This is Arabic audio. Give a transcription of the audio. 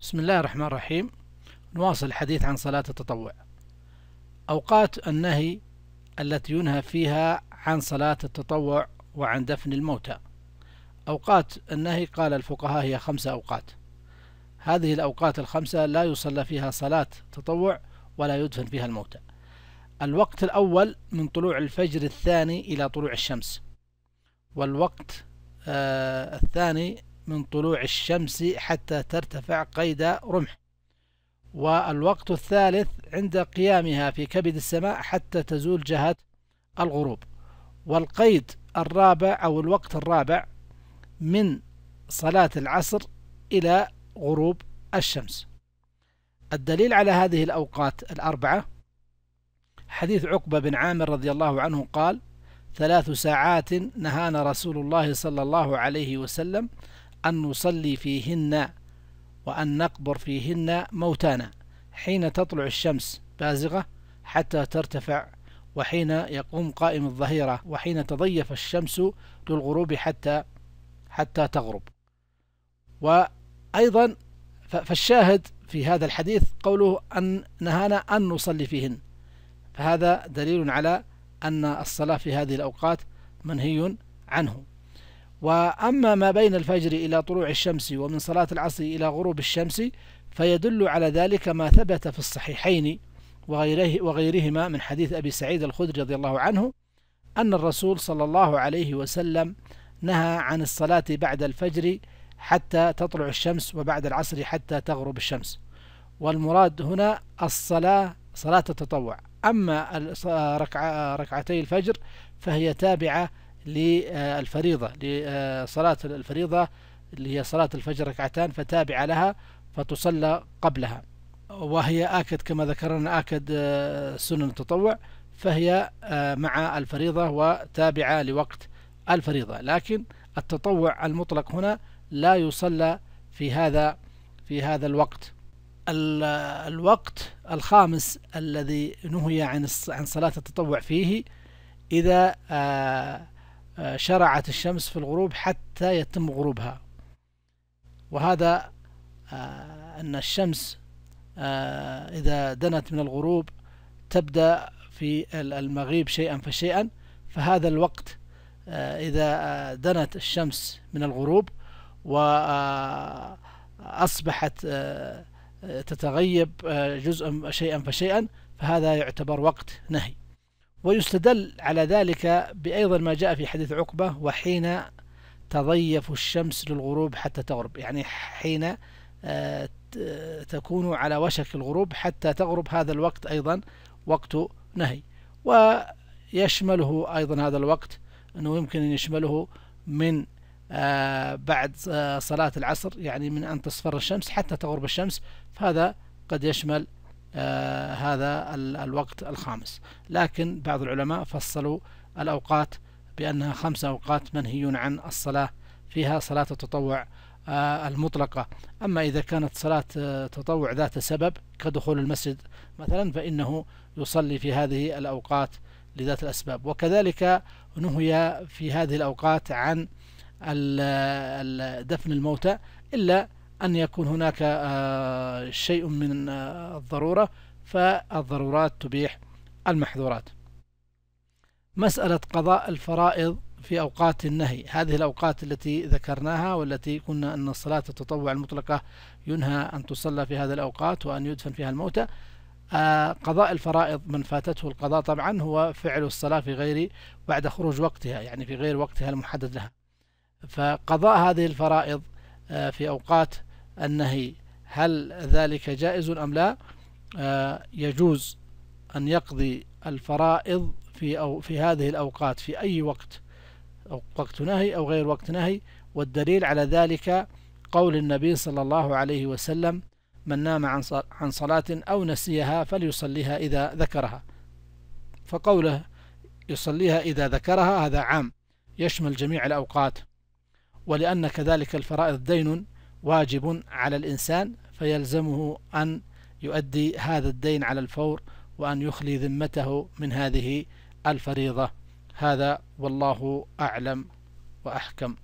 بسم الله الرحمن الرحيم نواصل الحديث عن صلاة التطوع أوقات النهي التي ينهى فيها عن صلاة التطوع وعن دفن الموتى أوقات النهي قال الفقهاء هي خمسة أوقات هذه الأوقات الخمسة لا يصلى فيها صلاة تطوع ولا يدفن فيها الموتى الوقت الأول من طلوع الفجر الثاني إلى طلوع الشمس والوقت آه الثاني من طلوع الشمس حتى ترتفع قيد رمح والوقت الثالث عند قيامها في كبد السماء حتى تزول جهة الغروب والقيد الرابع أو الوقت الرابع من صلاة العصر إلى غروب الشمس الدليل على هذه الأوقات الأربعة حديث عقبة بن عامر رضي الله عنه قال ثلاث ساعات نهانا رسول الله صلى الله عليه وسلم أن نصلي فيهن وأن نقبر فيهن موتانا حين تطلع الشمس بازغة حتى ترتفع وحين يقوم قائم الظهيرة وحين تضيف الشمس للغروب حتى حتى تغرب وأيضا فالشاهد في هذا الحديث قوله أن نهانا أن نصلي فيهن فهذا دليل على أن الصلاة في هذه الأوقات منهي عنه وأما ما بين الفجر إلى طلوع الشمس ومن صلاة العصر إلى غروب الشمس فيدل على ذلك ما ثبت في الصحيحين وغيره وغيرهما من حديث أبي سعيد الخدري رضي الله عنه أن الرسول صلى الله عليه وسلم نهى عن الصلاة بعد الفجر حتى تطلع الشمس وبعد العصر حتى تغرب الشمس والمراد هنا الصلاة صلاة التطوع أما ركعتي الفجر فهي تابعة للفريضة لصلاة الفريضة اللي هي صلاة الفجر ركعتان فتابع لها فتصلى قبلها وهي آكد كما ذكرنا آكد آه، سنن التطوع فهي آه، مع الفريضة وتابعة لوقت الفريضة لكن التطوع المطلق هنا لا يصلى في هذا في هذا الوقت الوقت الخامس الذي نهي عن عن صلاة التطوع فيه إذا آه، شرعت الشمس في الغروب حتى يتم غروبها وهذا آه، أن الشمس آه، إذا دنت من الغروب تبدأ في المغيب شيئا فشيئا فهذا الوقت آه، إذا دنت الشمس من الغروب وأصبحت تتغيب جزءا شيئا فشيئا فهذا يعتبر وقت نهي ويستدل على ذلك بأيضا ما جاء في حديث عقبة وحين تضيف الشمس للغروب حتى تغرب يعني حين آه، تكون على وشك الغروب حتى تغرب هذا الوقت أيضا وقت نهي ويشمله أيضا هذا الوقت أنه يمكن أن يشمله من آه، بعد آه، صلاة العصر يعني من أن تصفر الشمس حتى تغرب الشمس فهذا قد يشمل آه، هذا الوقت الخامس لكن بعض العلماء فصلوا الأوقات بأنها خمس أوقات منهي عن الصلاة فيها صلاة التطوع آه، المطلقة أما إذا كانت صلاة آه، تطوع ذات سبب كدخول المسجد مثلا فإنه يصلي في هذه الأوقات لذات الأسباب وكذلك نهي في هذه الأوقات عن دفن الموتى إلا أن يكون هناك آه، شيء من آه، الضرورة فالضرورات تبيح المحظورات مسألة قضاء الفرائض في أوقات النهي هذه الأوقات التي ذكرناها والتي قلنا أن الصلاة التطوع المطلقة ينهى أن تصلى في هذه الأوقات وأن يدفن فيها الموتى آه، قضاء الفرائض من فاتته القضاء طبعا هو فعل الصلاة في غير بعد خروج وقتها يعني في غير وقتها المحدد لها فقضاء هذه الفرائض في أوقات النهي هل ذلك جائز أم لا آه يجوز أن يقضي الفرائض في, أو في هذه الأوقات في أي وقت أو وقت نهي أو غير وقت نهي والدليل على ذلك قول النبي صلى الله عليه وسلم من نام عن صلاة أو نسيها فليصليها إذا ذكرها فقوله يصليها إذا ذكرها هذا عام يشمل جميع الأوقات ولأن كذلك الفرائض دين واجب على الإنسان فيلزمه أن يؤدي هذا الدين على الفور وأن يخلي ذمته من هذه الفريضة هذا والله أعلم وأحكم